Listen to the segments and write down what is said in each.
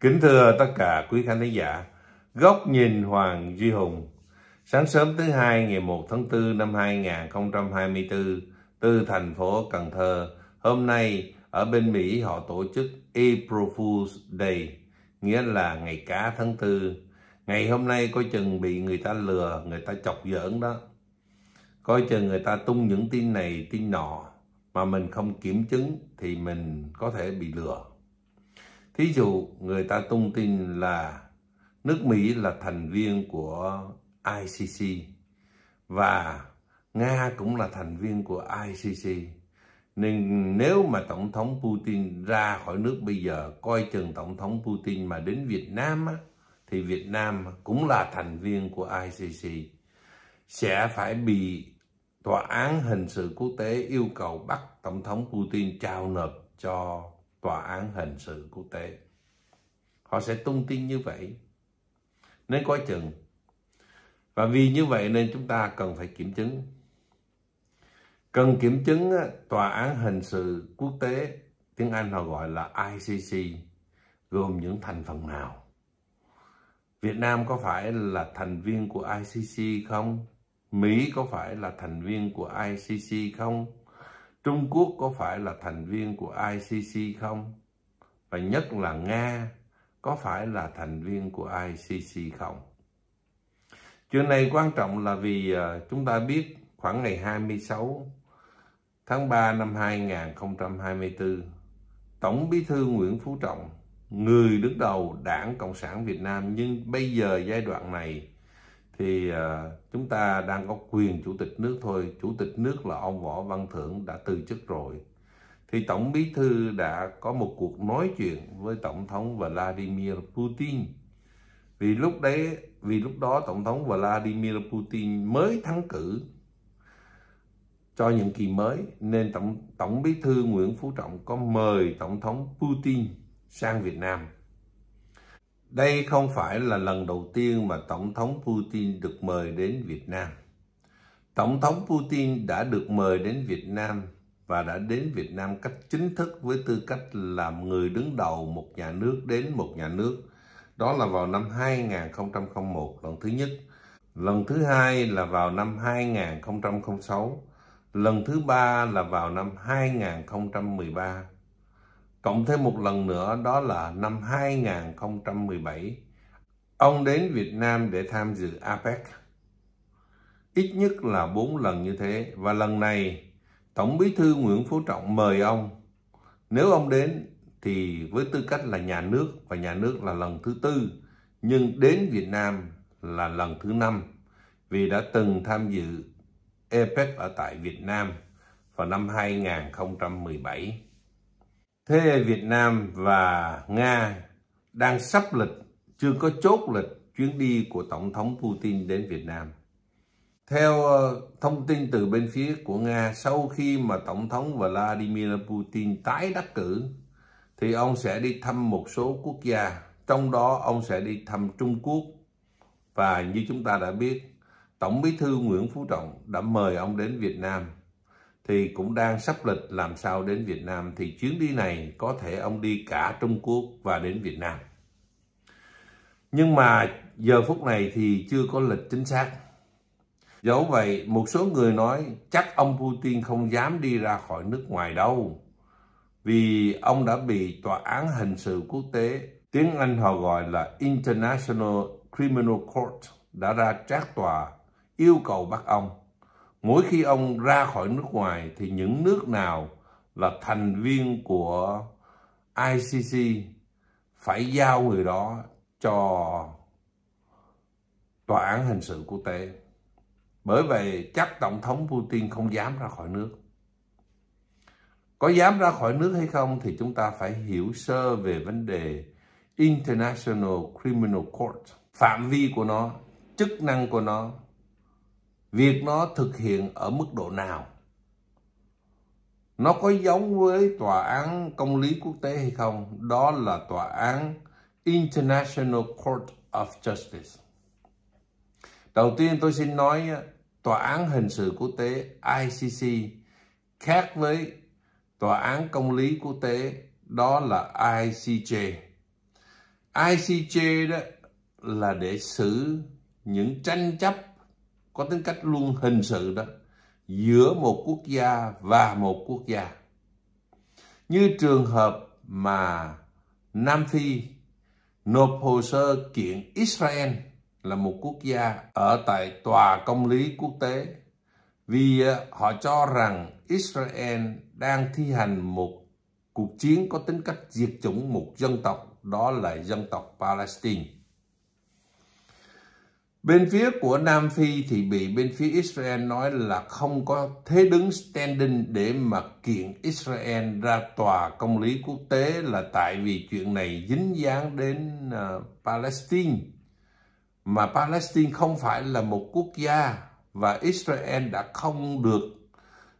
Kính thưa tất cả quý khán thính giả, Góc nhìn Hoàng Duy Hùng, sáng sớm thứ hai ngày 1 tháng 4 năm 2024 từ thành phố Cần Thơ, hôm nay ở bên Mỹ họ tổ chức April Fool's Day, nghĩa là ngày cá tháng 4. Ngày hôm nay coi chừng bị người ta lừa, người ta chọc giỡn đó. Coi chừng người ta tung những tin này, tin nọ mà mình không kiểm chứng thì mình có thể bị lừa Thí dụ người ta tung tin là nước Mỹ là thành viên của ICC và Nga cũng là thành viên của ICC. Nên nếu mà Tổng thống Putin ra khỏi nước bây giờ, coi chừng Tổng thống Putin mà đến Việt Nam á, thì Việt Nam cũng là thành viên của ICC sẽ phải bị tòa án hình sự quốc tế yêu cầu bắt tổng thống Putin trao nộp cho tòa án hình sự quốc tế. Họ sẽ tung tin như vậy. Nên coi chừng. Và vì như vậy nên chúng ta cần phải kiểm chứng. Cần kiểm chứng tòa án hình sự quốc tế, tiếng Anh họ gọi là ICC, gồm những thành phần nào? Việt Nam có phải là thành viên của ICC không? Mỹ có phải là thành viên của ICC không? Trung Quốc có phải là thành viên của ICC không? Và nhất là Nga có phải là thành viên của ICC không? Chuyện này quan trọng là vì à, chúng ta biết khoảng ngày 26 tháng 3 năm 2024, Tổng Bí thư Nguyễn Phú Trọng, người đứng đầu Đảng Cộng sản Việt Nam nhưng bây giờ giai đoạn này thì à, chúng ta đang có quyền chủ tịch nước thôi chủ tịch nước là ông võ văn thưởng đã từ chức rồi thì tổng bí thư đã có một cuộc nói chuyện với tổng thống vladimir putin vì lúc đấy vì lúc đó tổng thống vladimir putin mới thắng cử cho nhiệm kỳ mới nên tổng tổng bí thư nguyễn phú trọng có mời tổng thống putin sang việt nam đây không phải là lần đầu tiên mà Tổng thống Putin được mời đến Việt Nam. Tổng thống Putin đã được mời đến Việt Nam và đã đến Việt Nam cách chính thức với tư cách làm người đứng đầu một nhà nước đến một nhà nước. Đó là vào năm 2001 lần thứ nhất. Lần thứ hai là vào năm 2006. Lần thứ ba là vào năm 2013 Cộng thêm một lần nữa đó là năm 2017, ông đến Việt Nam để tham dự APEC. Ít nhất là bốn lần như thế và lần này Tổng Bí thư Nguyễn Phú Trọng mời ông. Nếu ông đến thì với tư cách là nhà nước và nhà nước là lần thứ tư nhưng đến Việt Nam là lần thứ năm vì đã từng tham dự APEC ở tại Việt Nam vào năm 2017 thế Việt Nam và Nga đang sắp lịch, chưa có chốt lịch chuyến đi của Tổng thống Putin đến Việt Nam. Theo ờ, thông tin từ bên phía của Nga, sau khi mà Tổng thống Vladimir Putin tái đắc cử, thì ông sẽ đi thăm một số quốc gia, trong đó ông sẽ đi thăm Trung Quốc. Và như chúng ta đã biết, Tổng bí thư Nguyễn Phú Trọng đã mời ông đến Việt Nam thì cũng đang sắp lịch làm sao đến Việt Nam thì chuyến đi này có thể ông đi cả Trung Quốc và đến Việt Nam. Nhưng mà giờ phút này thì chưa có lịch chính xác. Dẫu vậy, một số người nói chắc ông Putin không dám đi ra khỏi nước ngoài đâu. Vì ông đã bị Tòa án Hình sự Quốc tế, tiếng Anh họ gọi là International Criminal Court, đã ra trác tòa yêu cầu bắt ông mỗi khi ông ra khỏi nước ngoài thì những nước nào là thành viên của ICC phải giao người đó cho tòa án hình sự quốc tế. Bởi vậy chắc tổng thống Putin không dám ra khỏi nước. Có dám ra khỏi nước hay không thì chúng ta phải hiểu sơ về vấn đề International Criminal Court, phạm vi của nó, chức năng của nó việc nó thực hiện ở mức độ nào nó có giống với tòa án công lý quốc tế hay không đó là tòa án International Court of Justice đầu tiên tôi xin nói tòa án hình sự quốc tế ICC khác với tòa án công lý quốc tế đó là ICJ ICJ đó là để xử những tranh chấp có tính cách luôn hình sự đó giữa một quốc gia và một quốc gia như trường hợp mà Nam Phi nộp hồ sơ kiện Israel là một quốc gia ở tại tòa công lý quốc tế vì ờ, họ cho rằng Israel đang thi hành một cuộc chiến có tính cách diệt chủng một dân tộc đó là dân tộc Palestine Bên phía của Nam Phi thì bị bên phía Israel nói là không có thế đứng standing để mà kiện Israel ra tòa công lý quốc tế là tại vì chuyện này dính dáng đến uh, Palestine. Mà Palestine không phải là một quốc gia và Israel đã không được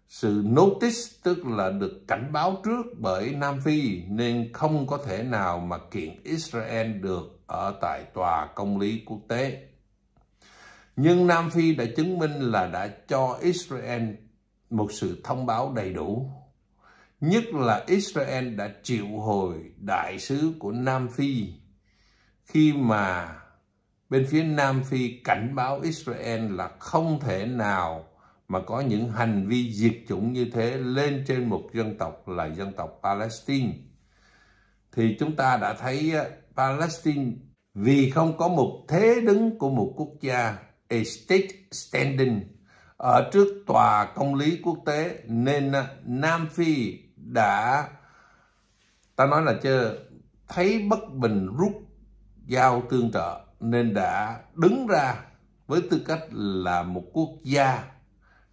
sự notice tức là được cảnh báo trước bởi Nam Phi nên không có thể nào mà kiện Israel được ở tại tòa công lý quốc tế. Nhưng Nam Phi đã chứng minh là đã cho Israel một sự thông báo đầy đủ. Nhất là Israel đã triệu hồi đại sứ của Nam Phi khi mà bên phía Nam Phi cảnh báo Israel là không thể nào mà có những hành vi diệt chủng như thế lên trên một dân tộc là dân tộc Palestine. Thì chúng ta đã thấy ờ, Palestine vì không có một thế đứng của một quốc gia Estate Standing ở trước Tòa Công lý Quốc tế nên à, Nam Phi đã ta nói là chưa thấy bất bình rút giao tương trợ nên đã đứng ra với tư cách là một quốc gia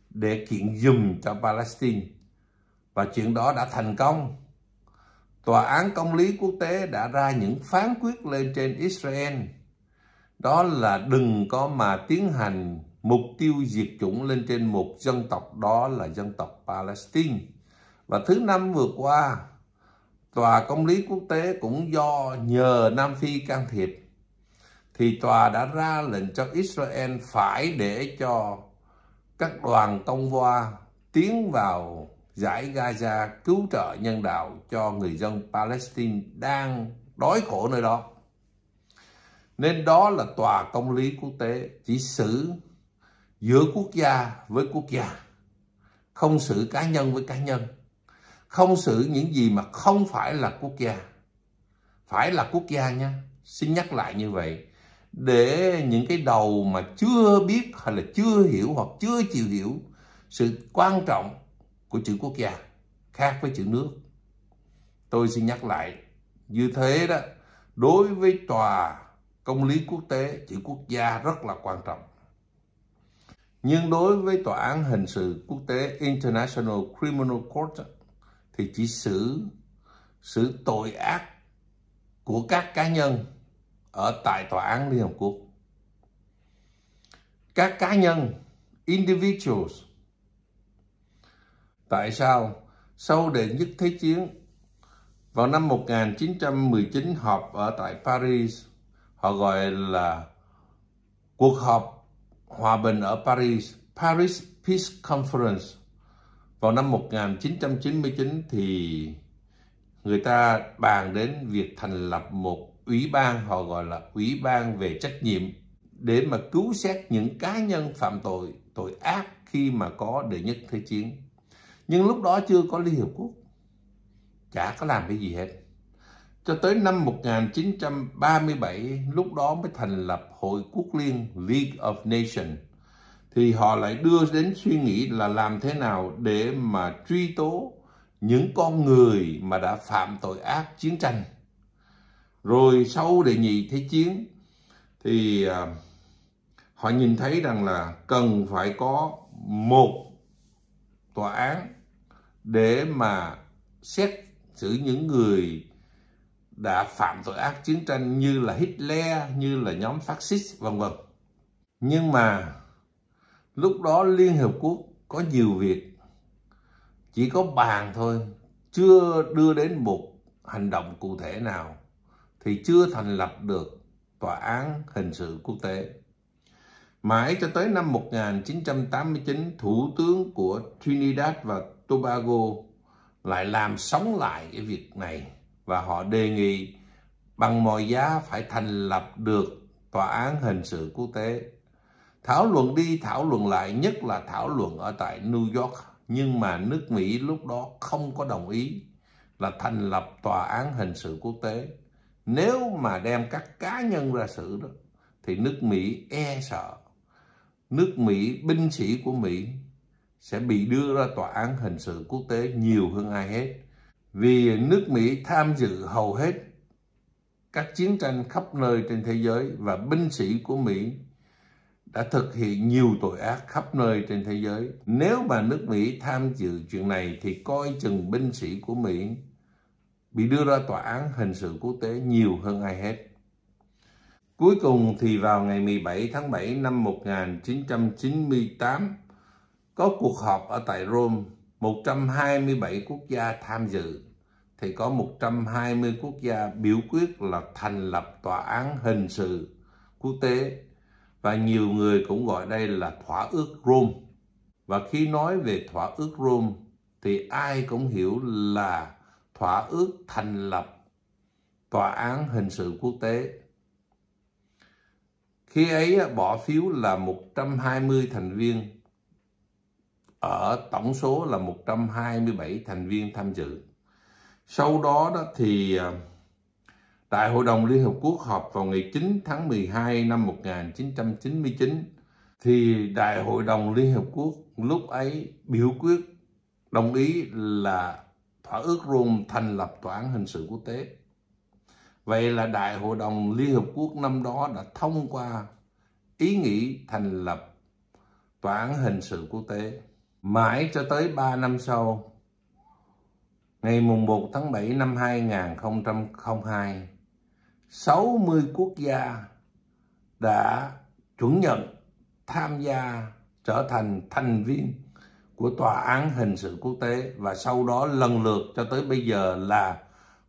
để kiện dùm cho Palestine và chuyện đó đã thành công. Tòa án công lý quốc tế đã ra những phán quyết lên trên Israel đó là đừng có mà tiến hành mục tiêu diệt chủng lên trên một dân tộc đó là dân tộc Palestine. Và thứ năm vừa qua, Tòa Công lý Quốc tế cũng do nhờ Nam Phi can thiệp thì tòa đã ra lệnh cho Israel phải để cho các đoàn công qua tiến vào giải Gaza cứu trợ nhân đạo cho người dân Palestine đang đói khổ nơi đó. Nên đó là tòa công lý quốc tế chỉ xử giữa quốc gia với quốc gia, không xử cá nhân với cá nhân, không xử những gì mà không phải là quốc gia. Phải là quốc gia nha, xin nhắc lại như vậy để những cái đầu mà chưa biết hay là chưa hiểu hoặc chưa chịu hiểu sự quan trọng của chữ quốc gia khác với chữ nước. Tôi xin nhắc lại, như thế đó, đối với tòa công lý quốc tế, chữ quốc gia rất là quan trọng. Nhưng đối với Tòa án Hình sự Quốc tế International Criminal Court thì chỉ xử xử tội ác của các cá nhân ở tại Tòa án Liên Hợp Quốc. Các cá nhân, individuals. Tại sao sau đệ nhất thế chiến vào năm 1919 họp ở tại Paris họ gọi là cuộc họp hòa bình ở Paris, Paris Peace Conference. Vào năm 1999 thì người ta bàn đến việc thành lập một ủy ban họ gọi là ủy ban về trách nhiệm để mà cứu xét những cá nhân phạm tội tội ác khi mà có đệ nhất thế chiến nhưng lúc đó chưa có liên hiệp quốc chả có làm cái gì hết cho tới năm 1937, lúc đó mới thành lập Hội Quốc Liên League of Nations, thì họ lại đưa đến suy nghĩ là làm thế nào để mà truy tố những con người mà đã phạm tội ác chiến tranh. Rồi sau đệ nhị thế chiến thì à, họ nhìn thấy rằng là cần phải có một tòa án để mà xét xử những người đã phạm tội ác chiến tranh như là Hitler, như là nhóm phát xít vân vân. Nhưng mà lúc đó Liên hợp Quốc có nhiều việc chỉ có bàn thôi, chưa đưa đến một hành động cụ thể nào thì chưa thành lập được tòa án hình sự quốc tế. Mãi cho tới năm 1989, thủ tướng của Trinidad và Tobago lại làm sống lại cái việc này và họ đề nghị bằng mọi giá phải thành lập được tòa án hình sự quốc tế. Thảo luận đi thảo luận lại nhất là thảo luận ở tại New York nhưng mà nước Mỹ lúc đó không có đồng ý là thành lập tòa án hình sự quốc tế. Nếu mà đem các cá nhân ra xử đó thì nước Mỹ e sợ. Nước Mỹ, binh sĩ của Mỹ sẽ bị đưa ra tòa án hình sự quốc tế nhiều hơn ai hết vì nước Mỹ tham dự hầu hết các chiến tranh khắp nơi trên thế giới và binh sĩ của Mỹ đã thực hiện nhiều tội ác khắp nơi trên thế giới. Nếu mà nước Mỹ tham dự chuyện này thì coi chừng binh sĩ của Mỹ bị đưa ra tòa án hình sự quốc tế nhiều hơn ai hết. Cuối cùng thì vào ngày 17 tháng 7 năm 1998, có cuộc họp ở tại Rome, 127 quốc gia tham dự thì có 120 quốc gia biểu quyết là thành lập tòa án hình sự quốc tế và nhiều người cũng gọi đây là thỏa ước Rome. Và khi nói về thỏa ước Rome thì ai cũng hiểu là thỏa ước thành lập tòa án hình sự quốc tế. Khi ấy bỏ phiếu là 120 thành viên ở tổng số là 127 thành viên tham dự sau đó đó thì à, Đại hội đồng Liên Hợp Quốc họp vào ngày 9 tháng 12 năm 1999 thì Đại hội đồng Liên Hợp Quốc lúc ấy biểu quyết đồng ý là thỏa ước Rome thành lập tòa án hình sự quốc tế. Vậy là Đại hội đồng Liên Hợp Quốc năm đó đã thông qua ý nghĩ thành lập tòa án hình sự quốc tế. Mãi cho tới 3 năm sau, Ngày mùng 1 tháng 7 năm 2002, 60 quốc gia đã chuẩn nhận tham gia trở thành thành viên của Tòa án Hình sự Quốc tế và sau đó lần lượt cho tới bây giờ là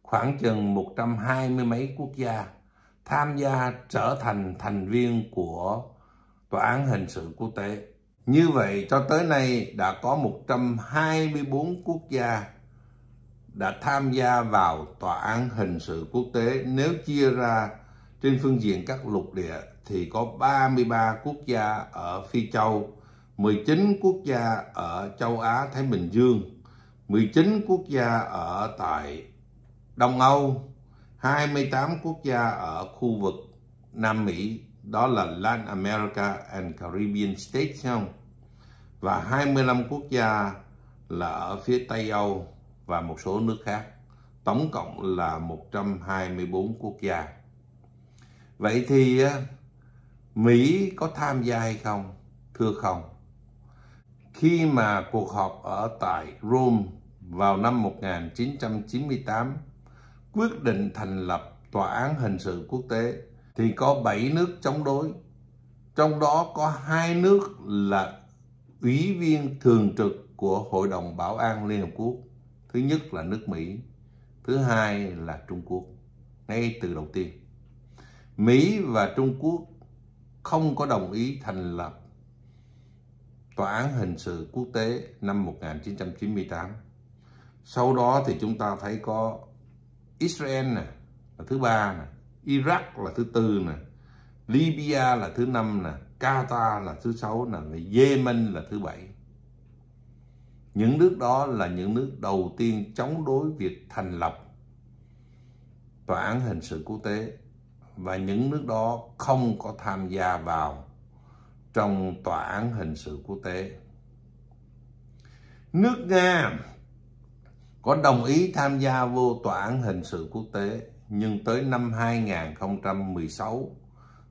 khoảng chừng 120 mấy quốc gia tham gia trở thành thành viên của Tòa án Hình sự Quốc tế. Như vậy cho tới nay đã có 124 quốc gia đã tham gia vào tòa án hình sự quốc tế nếu chia ra trên phương diện các lục địa thì có 33 quốc gia ở Phi Châu, 19 quốc gia ở châu Á Thái Bình Dương, 19 quốc gia ở tại Đông Âu, 28 quốc gia ở khu vực Nam Mỹ, đó là Latin America and Caribbean States không? Và 25 quốc gia là ở phía Tây Âu và một số nước khác. Tổng cộng là 124 quốc gia. Vậy thì ờ, Mỹ có tham gia hay không? Thưa không. Khi mà cuộc họp ở tại Rome vào năm 1998 quyết định thành lập Tòa án Hình sự Quốc tế thì có 7 nước chống đối. Trong đó có hai nước là ủy viên thường trực của Hội đồng Bảo an Liên Hợp Quốc Thứ nhất là nước Mỹ, thứ hai là Trung Quốc, ngay từ đầu tiên. Mỹ và Trung Quốc không có đồng ý thành lập Tòa án Hình sự Quốc tế năm 1998. Sau đó thì chúng ta thấy có Israel nè, là thứ ba nè, Iraq là thứ tư nè, Libya là thứ năm nè, Qatar là thứ sáu nè, Yemen là thứ bảy những nước đó là những nước đầu tiên chống đối việc thành lập tòa án hình sự quốc tế và những nước đó không có tham gia vào trong tòa án hình sự quốc tế nước nga có đồng ý tham gia vô tòa án hình sự quốc tế nhưng tới năm 2016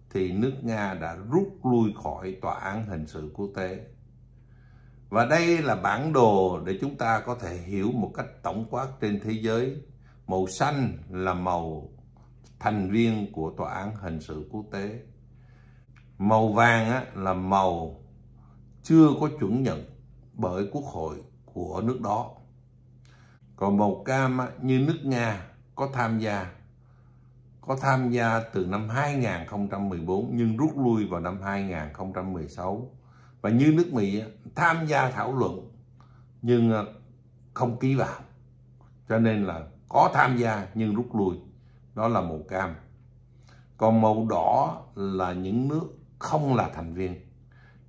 thì nước Nga đã rút lui khỏi tòa án hình sự quốc tế và đây là bản đồ để chúng ta có thể hiểu một cách tổng quát trên thế giới. Màu xanh là màu thành viên của Tòa án Hình sự Quốc tế. Màu vàng là màu chưa có chuẩn nhận bởi quốc hội của nước đó. Còn màu cam như nước Nga có tham gia, có tham gia từ năm 2014 nhưng rút lui vào năm 2016 và như nước Mỹ tham gia thảo luận nhưng à, không ký vào cho nên là có tham gia nhưng rút lui đó là màu cam còn màu đỏ là những nước không là thành viên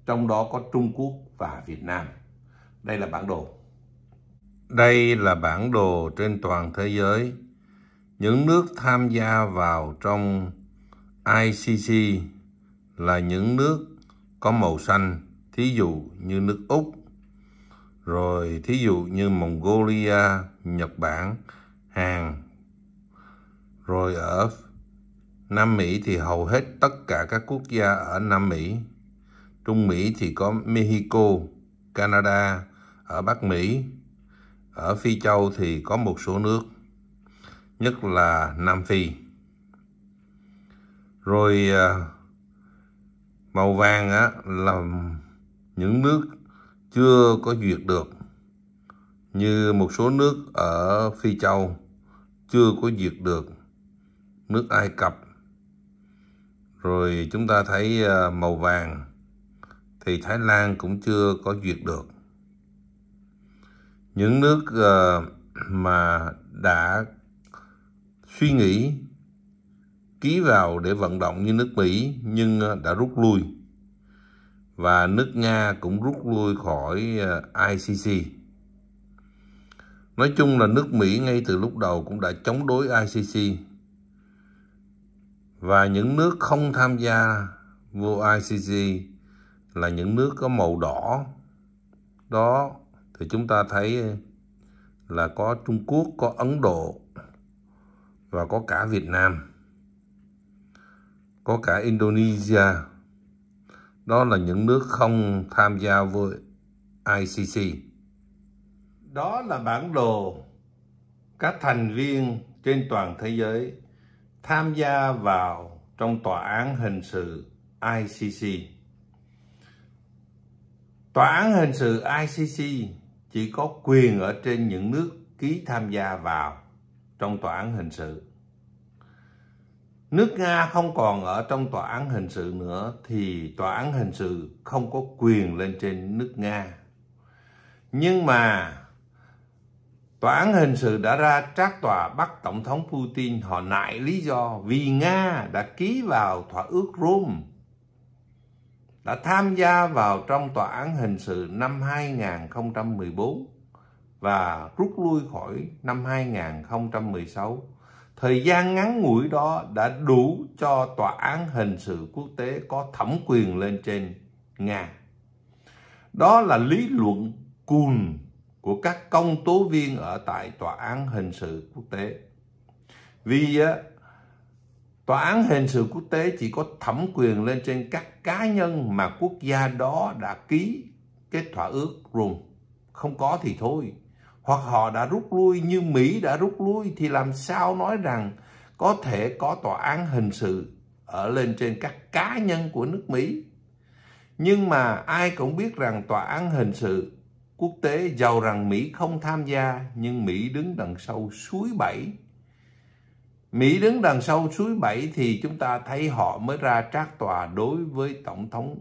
trong đó có Trung Quốc và Việt Nam đây là bản đồ đây là bản đồ trên toàn thế giới những nước tham gia vào trong ICC là những nước có màu xanh thí dụ như nước Úc, rồi thí dụ như Mongolia, Nhật Bản, Hàn, rồi ở Nam Mỹ thì hầu hết tất cả các quốc gia ở Nam Mỹ. Trung Mỹ thì có Mexico, Canada, ở Bắc Mỹ. Ở Phi Châu thì có một số nước, nhất là Nam Phi. Rồi à, màu vàng á là những nước chưa có duyệt được như một số nước ở Phi Châu chưa có duyệt được nước Ai Cập rồi chúng ta thấy à, màu vàng thì Thái Lan cũng chưa có duyệt được những nước à, mà đã suy nghĩ ký vào để vận động như nước Mỹ nhưng à, đã rút lui và nước Nga cũng rút lui khỏi ờ, ICC. Nói chung là nước Mỹ ngay từ lúc đầu cũng đã chống đối ICC và những nước không tham gia vô ICC là những nước có màu đỏ đó thì chúng ta thấy là có Trung Quốc, có Ấn Độ và có cả Việt Nam, có cả Indonesia đó là những nước không tham gia với ICC. Đó là bản đồ các thành viên trên toàn thế giới tham gia vào trong tòa án hình sự ICC. Tòa án hình sự ICC chỉ có quyền ở trên những nước ký tham gia vào trong tòa án hình sự nước Nga không còn ở trong tòa án hình sự nữa thì tòa án hình sự không có quyền lên trên nước Nga. Nhưng mà tòa án hình sự đã ra trác tòa bắt tổng thống Putin họ nại lý do vì Nga đã ký vào thỏa ước Rome đã tham gia vào trong tòa án hình sự năm 2014 và rút lui khỏi năm 2016 Thời gian ngắn ngủi đó đã đủ cho Tòa án Hình sự Quốc tế có thẩm quyền lên trên Nga. Đó là lý luận cùn của các công tố viên ở tại Tòa án Hình sự Quốc tế. Vì Tòa án hình sự quốc tế chỉ có thẩm quyền lên trên các cá nhân mà quốc gia đó đã ký cái thỏa ước Rome. Không có thì thôi hoặc họ đã rút lui như Mỹ đã rút lui thì làm sao nói rằng có thể có tòa án hình sự ở lên trên các cá nhân của nước Mỹ. Nhưng mà ai cũng biết rằng tòa án hình sự quốc tế giàu rằng Mỹ không tham gia nhưng Mỹ đứng đằng sau suối bảy. Mỹ đứng đằng sau suối bảy thì chúng ta thấy họ mới ra trác tòa đối với Tổng thống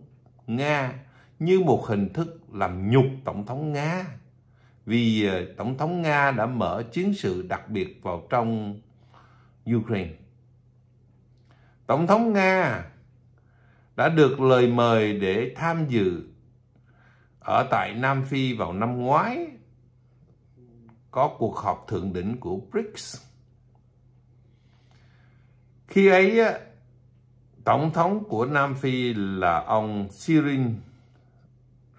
Nga như một hình thức làm nhục Tổng thống Nga vì ờ, Tổng thống Nga đã mở chiến sự đặc biệt vào trong Ukraine. Tổng thống Nga đã được lời mời để tham dự ở tại Nam Phi vào năm ngoái có cuộc họp thượng đỉnh của BRICS. Khi ấy, Tổng thống của Nam Phi là ông Cyril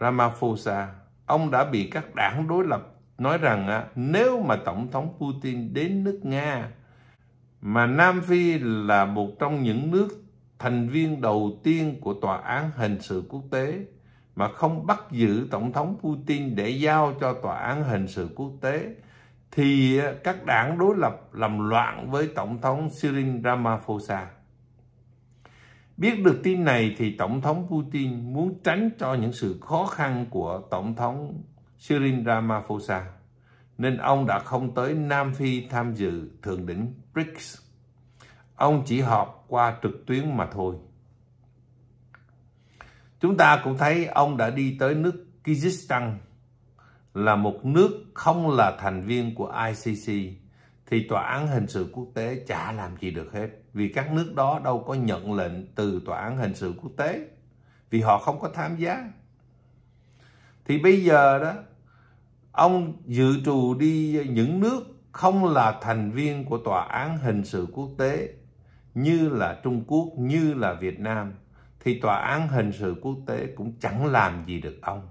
Ramaphosa ông đã bị các đảng đối lập nói rằng à, nếu mà Tổng thống Putin đến nước Nga mà Nam Phi là một trong những nước thành viên đầu tiên của Tòa án Hình sự Quốc tế mà không bắt giữ Tổng thống Putin để giao cho Tòa án Hình sự Quốc tế thì à, các đảng đối lập làm loạn với Tổng thống Cyril Ramaphosa. Biết được tin này thì Tổng thống Putin muốn tránh cho những sự khó khăn của Tổng thống Cyril Ramaphosa, nên ông đã không tới Nam Phi tham dự thượng đỉnh BRICS. Ông chỉ họp qua trực tuyến mà thôi. Chúng ta cũng thấy ông đã đi tới nước Kyrgyzstan, là một nước không là thành viên của ICC thì tòa án hình sự quốc tế chả làm gì được hết vì các nước đó đâu có nhận lệnh từ tòa án hình sự quốc tế vì họ không có tham gia thì bây giờ đó ông dự trù đi những nước không là thành viên của tòa án hình sự quốc tế như là Trung Quốc như là Việt Nam thì tòa án hình sự quốc tế cũng chẳng làm gì được ông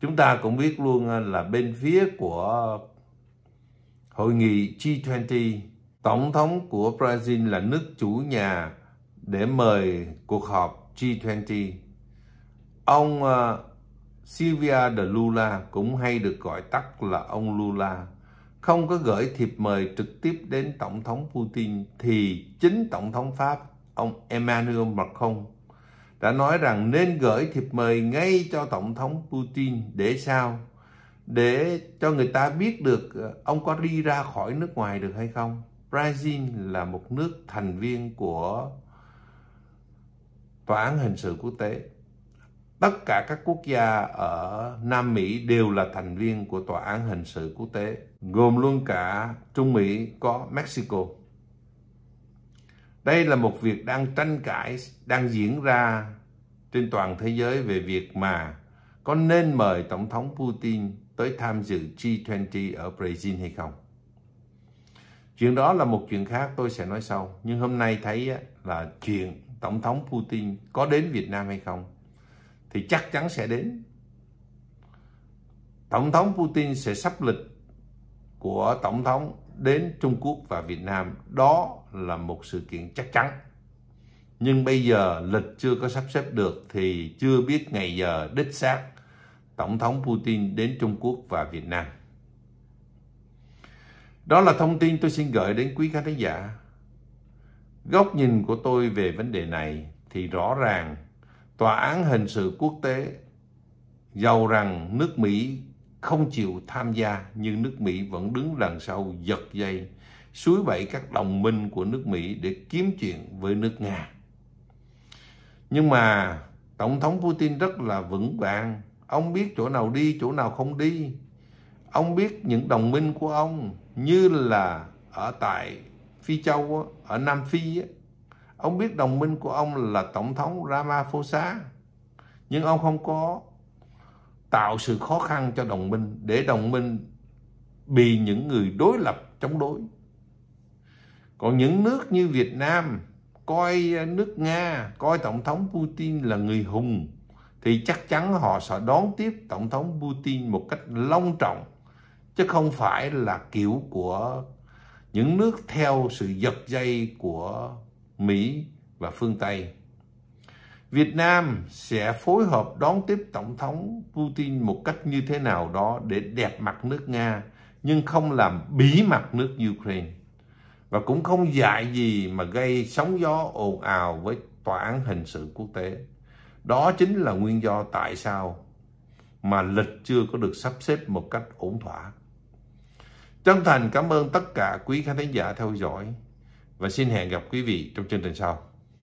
chúng ta cũng biết luôn là bên phía của Hội nghị G20, Tổng thống của Brazil là nước chủ nhà để mời cuộc họp G20. Ông uh, Silvia de Lula cũng hay được gọi tắt là ông Lula không có gửi thiệp mời trực tiếp đến Tổng thống Putin thì chính Tổng thống Pháp ông Emmanuel Macron đã nói rằng nên gửi thiệp mời ngay cho Tổng thống Putin để sao? để cho người ta biết được ờ, ông có đi ra khỏi nước ngoài được hay không. Brazil là một nước thành viên của Tòa án hình sự quốc tế. Tất cả các quốc gia ở Nam Mỹ đều là thành viên của Tòa án hình sự quốc tế, gồm luôn cả Trung Mỹ có Mexico. Đây là một việc đang tranh cãi, đang diễn ra trên toàn thế giới về việc mà có nên mời Tổng thống Putin tới tham dự G20 ở Brazil hay không. Chuyện đó là một chuyện khác tôi sẽ nói sau. Nhưng hôm nay thấy là chuyện Tổng thống Putin có đến Việt Nam hay không thì chắc chắn sẽ đến. Tổng thống Putin sẽ sắp lịch của Tổng thống đến Trung Quốc và Việt Nam. Đó là một sự kiện chắc chắn. Nhưng bây giờ lịch chưa có sắp xếp được thì chưa biết ngày giờ đích xác Tổng thống Putin đến Trung Quốc và Việt Nam. Đó là thông tin tôi xin gửi đến quý khán giả. Góc nhìn của tôi về vấn đề này thì rõ ràng Tòa án hình sự quốc tế giàu rằng nước Mỹ không chịu tham gia nhưng nước Mỹ vẫn đứng đằng sau giật dây suối bậy các đồng minh của nước Mỹ để kiếm chuyện với nước Nga. Nhưng mà Tổng thống Putin rất là vững vàng Ông biết chỗ nào đi, chỗ nào không đi. Ông biết những đồng minh của ông như là ở tại Phi Châu, ở Nam Phi. Ông biết đồng minh của ông là Tổng thống Ramaphosa. Nhưng ông không có tạo sự khó khăn cho đồng minh để đồng minh bị những người đối lập chống đối. Còn những nước như Việt Nam coi nước Nga, coi Tổng thống Putin là người hùng, thì chắc chắn họ sẽ đón tiếp Tổng thống Putin một cách long trọng, chứ không phải là kiểu của những nước theo sự giật dây của Mỹ và phương Tây. Việt Nam sẽ phối hợp đón tiếp Tổng thống Putin một cách như thế nào đó để đẹp mặt nước Nga, nhưng không làm bí mặt nước Ukraine. Và cũng không dạy gì mà gây sóng gió ồn ào với tòa án hình sự quốc tế. Đó chính là nguyên do tại sao mà lịch chưa có được sắp xếp một cách ổn thỏa. Chân thành cảm ơn tất cả quý khán thính giả theo dõi và xin hẹn gặp quý vị trong chương trình sau.